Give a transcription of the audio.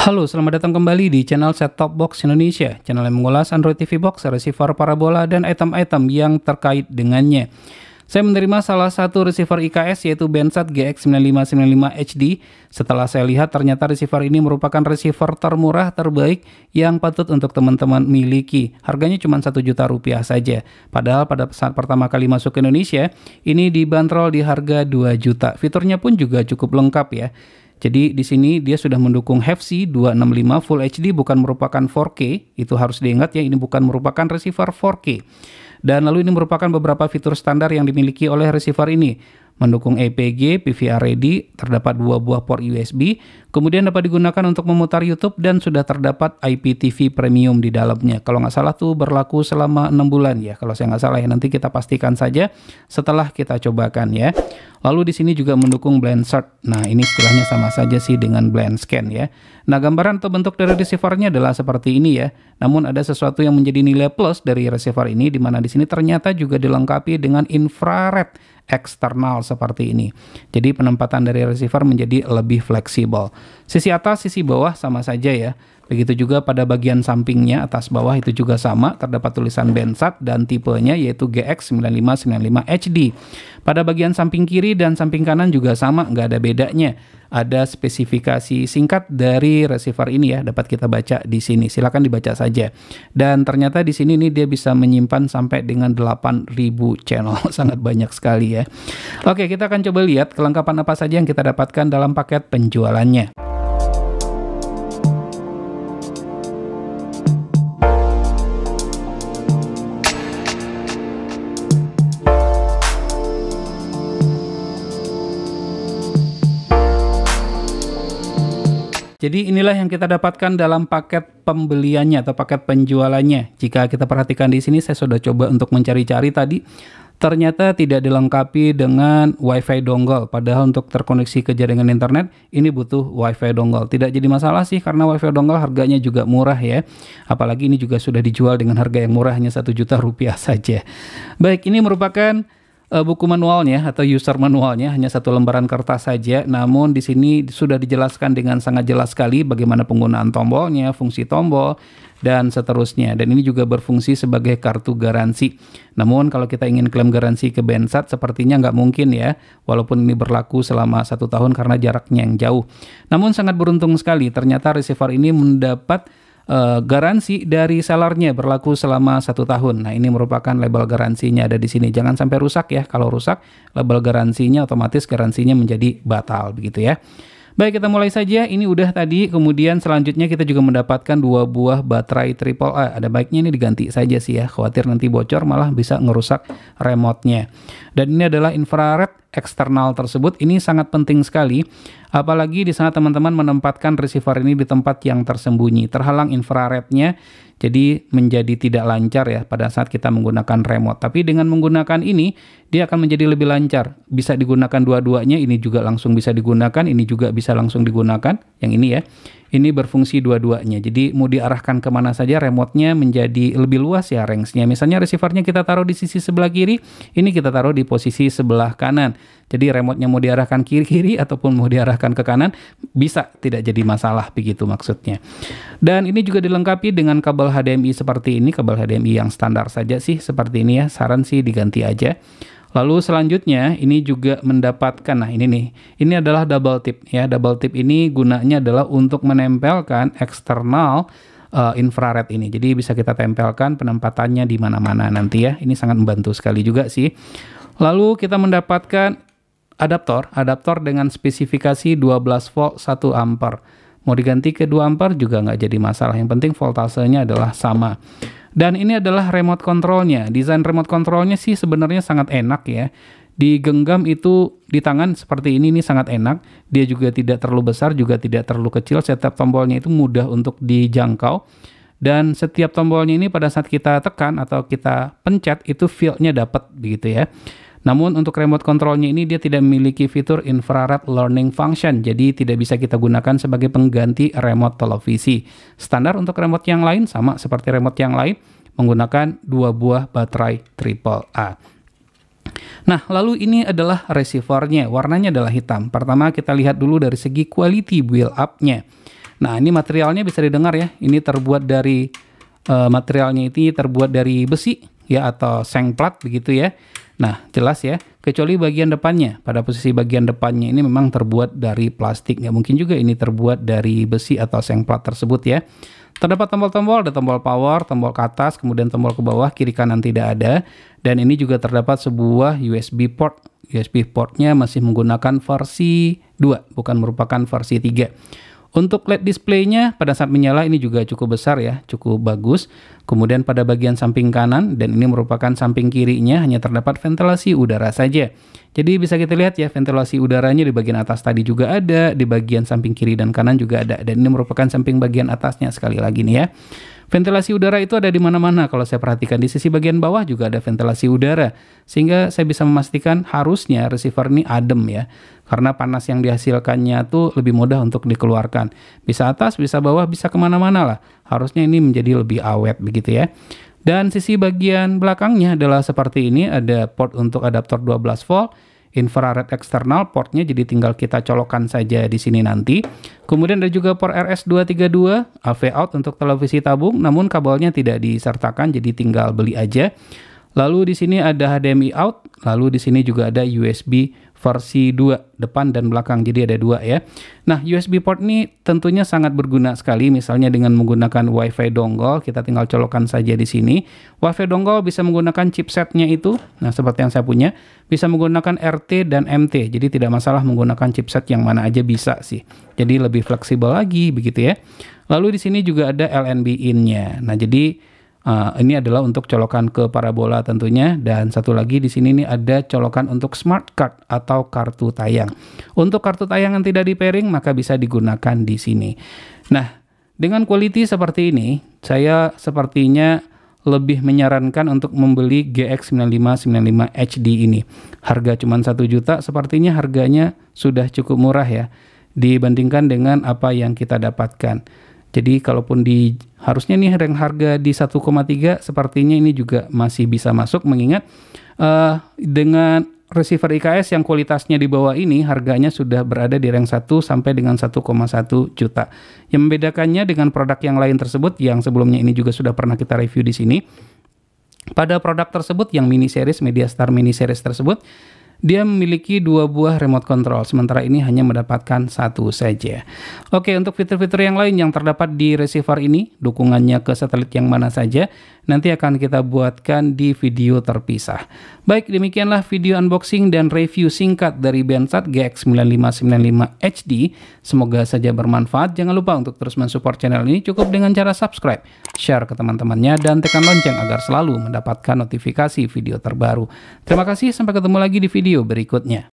Halo, selamat datang kembali di channel Set Top Box Indonesia, channel yang mengulas Android TV Box, receiver parabola, dan item-item yang terkait dengannya. Saya menerima salah satu receiver IKS yaitu Bensat GX9595 HD. Setelah saya lihat ternyata receiver ini merupakan receiver termurah terbaik yang patut untuk teman-teman miliki. Harganya cuma satu juta rupiah saja. Padahal pada saat pertama kali masuk ke Indonesia, ini dibanderol di harga 2 juta. Fiturnya pun juga cukup lengkap ya. Jadi di sini dia sudah mendukung HFC 265 Full HD bukan merupakan 4K, itu harus diingat ya ini bukan merupakan receiver 4K. Dan lalu ini merupakan beberapa fitur standar yang dimiliki oleh receiver ini mendukung EPG, PVR ready, terdapat dua buah port USB, kemudian dapat digunakan untuk memutar YouTube dan sudah terdapat IPTV Premium di dalamnya. Kalau nggak salah tuh berlaku selama 6 bulan ya, kalau saya nggak salah ya nanti kita pastikan saja setelah kita cobakan ya. Lalu di sini juga mendukung blend search. Nah, ini istilahnya sama saja sih dengan blend scan ya. Nah, gambaran atau bentuk dari receivernya adalah seperti ini ya. Namun ada sesuatu yang menjadi nilai plus dari receiver ini di mana di sini ternyata juga dilengkapi dengan infrared eksternal seperti ini. Jadi penempatan dari receiver menjadi lebih fleksibel. Sisi atas, sisi bawah sama saja ya. Begitu juga pada bagian sampingnya atas bawah itu juga sama terdapat tulisan Bensat dan tipenya yaitu GX9595HD. Pada bagian samping kiri dan samping kanan juga sama nggak ada bedanya ada spesifikasi singkat dari receiver ini ya dapat kita baca di sini. Silakan dibaca saja. Dan ternyata di sini ini dia bisa menyimpan sampai dengan 8000 channel. Sangat banyak sekali ya. Oke, kita akan coba lihat kelengkapan apa saja yang kita dapatkan dalam paket penjualannya. Jadi inilah yang kita dapatkan dalam paket pembeliannya atau paket penjualannya. Jika kita perhatikan di sini saya sudah coba untuk mencari-cari tadi ternyata tidak dilengkapi dengan WiFi dongle. Padahal untuk terkoneksi ke jaringan internet ini butuh WiFi dongle. Tidak jadi masalah sih karena WiFi dongle harganya juga murah ya. Apalagi ini juga sudah dijual dengan harga yang murah hanya satu juta rupiah saja. Baik, ini merupakan uh, buku manualnya atau user manualnya hanya satu lembaran kertas saja. Namun di sini sudah dijelaskan dengan sangat jelas sekali bagaimana penggunaan tombolnya, fungsi tombol dan seterusnya. Dan ini juga berfungsi sebagai kartu garansi. Namun kalau kita ingin klaim garansi ke Bensat sepertinya nggak mungkin ya, walaupun ini berlaku selama satu tahun karena jaraknya yang jauh. Namun sangat beruntung sekali ternyata receiver ini mendapat Eh, garansi dari sellernya berlaku selama satu tahun. Nah ini merupakan label garansinya ada di sini. Jangan sampai rusak ya. Kalau rusak label garansinya otomatis garansinya menjadi batal begitu ya. Baik kita mulai saja. Ini udah tadi. Kemudian selanjutnya kita juga mendapatkan dua buah baterai triple A. Ada baiknya ini diganti saja sih ya. Khawatir nanti bocor malah bisa ngerusak remote-nya. Dan ini adalah infrared eksternal tersebut ini sangat penting sekali apalagi di sana teman-teman menempatkan receiver ini di tempat yang tersembunyi terhalang infrarednya jadi menjadi tidak lancar ya pada saat kita menggunakan remote tapi dengan menggunakan ini dia akan menjadi lebih lancar bisa digunakan dua-duanya ini juga langsung bisa digunakan ini juga bisa langsung digunakan yang ini ya ini berfungsi dua-duanya. Jadi mau diarahkan kemana saja remote-nya menjadi lebih luas ya range-nya. Misalnya receiver-nya kita taruh di sisi sebelah kiri, ini kita taruh di posisi sebelah kanan. Jadi remote-nya mau diarahkan kiri-kiri ataupun mau diarahkan ke kanan, bisa tidak jadi masalah begitu maksudnya. Dan ini juga dilengkapi dengan kabel HDMI seperti ini, kabel HDMI yang standar saja sih seperti ini ya, saran sih diganti aja. Lalu selanjutnya ini juga mendapatkan nah ini nih. Ini adalah double tip ya. Double tip ini gunanya adalah untuk menempelkan eksternal uh, infrared ini. Jadi bisa kita tempelkan penempatannya di mana-mana nanti ya. Ini sangat membantu sekali juga sih. Lalu kita mendapatkan adaptor, adaptor dengan spesifikasi 12 volt 1 ampere. Mau diganti ke 2 ampere juga nggak jadi masalah. Yang penting voltasenya adalah sama. Dan ini adalah remote controlnya. Desain remote controlnya sih sebenarnya sangat enak ya. Digenggam itu di tangan seperti ini ini sangat enak. Dia juga tidak terlalu besar, juga tidak terlalu kecil. Setiap tombolnya itu mudah untuk dijangkau. Dan setiap tombolnya ini pada saat kita tekan atau kita pencet itu feel-nya dapat begitu ya. Namun untuk remote controlnya ini dia tidak memiliki fitur infrared learning function, jadi tidak bisa kita gunakan sebagai pengganti remote televisi. Standar untuk remote yang lain sama seperti remote yang lain menggunakan dua buah baterai triple A. Nah, lalu ini adalah receivernya. Warnanya adalah hitam. Pertama kita lihat dulu dari segi quality build up-nya. Nah, ini materialnya bisa didengar ya. Ini terbuat dari uh, materialnya itu terbuat dari besi ya atau seng plat begitu ya. Nah, jelas ya, kecuali bagian depannya. Pada posisi bagian depannya ini memang terbuat dari plastik. Nggak mungkin juga ini terbuat dari besi atau sengplat tersebut ya. Terdapat tombol-tombol, ada tombol power, tombol ke atas, kemudian tombol ke bawah, kiri kanan tidak ada. Dan ini juga terdapat sebuah USB port. USB portnya masih menggunakan versi 2, bukan merupakan versi 3. Untuk LED display-nya pada saat menyala ini juga cukup besar ya, cukup bagus. Kemudian pada bagian samping kanan dan ini merupakan samping kirinya hanya terdapat ventilasi udara saja. Jadi bisa kita lihat ya ventilasi udaranya di bagian atas tadi juga ada, di bagian samping kiri dan kanan juga ada. Dan ini merupakan samping bagian atasnya sekali lagi nih ya. Ventilasi udara itu ada di mana-mana kalau saya perhatikan. Di sisi bagian bawah juga ada ventilasi udara. Sehingga saya bisa memastikan harusnya receiver ini adem ya. Karena panas yang dihasilkannya tuh lebih mudah untuk dikeluarkan. Bisa atas, bisa bawah, bisa kemana-mana lah. Harusnya ini menjadi lebih awet begitu ya. Dan sisi bagian belakangnya adalah seperti ini. Ada port untuk adaptor 12 volt infrared eksternal portnya jadi tinggal kita colokan saja di sini nanti. Kemudian ada juga port RS232 AV out untuk televisi tabung namun kabelnya tidak disertakan jadi tinggal beli aja. Lalu di sini ada HDMI out, lalu di sini juga ada USB versi 2 depan dan belakang jadi ada dua ya nah USB port ini tentunya sangat berguna sekali misalnya dengan menggunakan WiFi dongle kita tinggal colokan saja di sini WiFi dongle bisa menggunakan chipsetnya itu nah seperti yang saya punya bisa menggunakan RT dan MT jadi tidak masalah menggunakan chipset yang mana aja bisa sih jadi lebih fleksibel lagi begitu ya lalu di sini juga ada LNB in-nya nah jadi Uh, ini adalah untuk colokan ke parabola tentunya dan satu lagi di sini nih ada colokan untuk smart card atau kartu tayang. Untuk kartu tayang yang tidak di pairing maka bisa digunakan di sini. Nah, dengan quality seperti ini, saya sepertinya lebih menyarankan untuk membeli GX9595 HD ini. Harga cuma 1 juta, sepertinya harganya sudah cukup murah ya dibandingkan dengan apa yang kita dapatkan. Jadi kalaupun di harusnya nih rank harga di 1,3 sepertinya ini juga masih bisa masuk mengingat uh, dengan receiver IKS yang kualitasnya di bawah ini harganya sudah berada di rank 1 sampai dengan 1,1 juta. Yang membedakannya dengan produk yang lain tersebut yang sebelumnya ini juga sudah pernah kita review di sini. Pada produk tersebut yang mini series Media Star mini series tersebut dia memiliki dua buah remote control, sementara ini hanya mendapatkan satu saja. Oke, untuk fitur-fitur yang lain yang terdapat di receiver ini, dukungannya ke satelit yang mana saja, nanti akan kita buatkan di video terpisah. Baik, demikianlah video unboxing dan review singkat dari Bensat GX9595 HD. Semoga saja bermanfaat. Jangan lupa untuk terus mensupport channel ini cukup dengan cara subscribe, share ke teman-temannya, dan tekan lonceng agar selalu mendapatkan notifikasi video terbaru. Terima kasih, sampai ketemu lagi di video video berikutnya.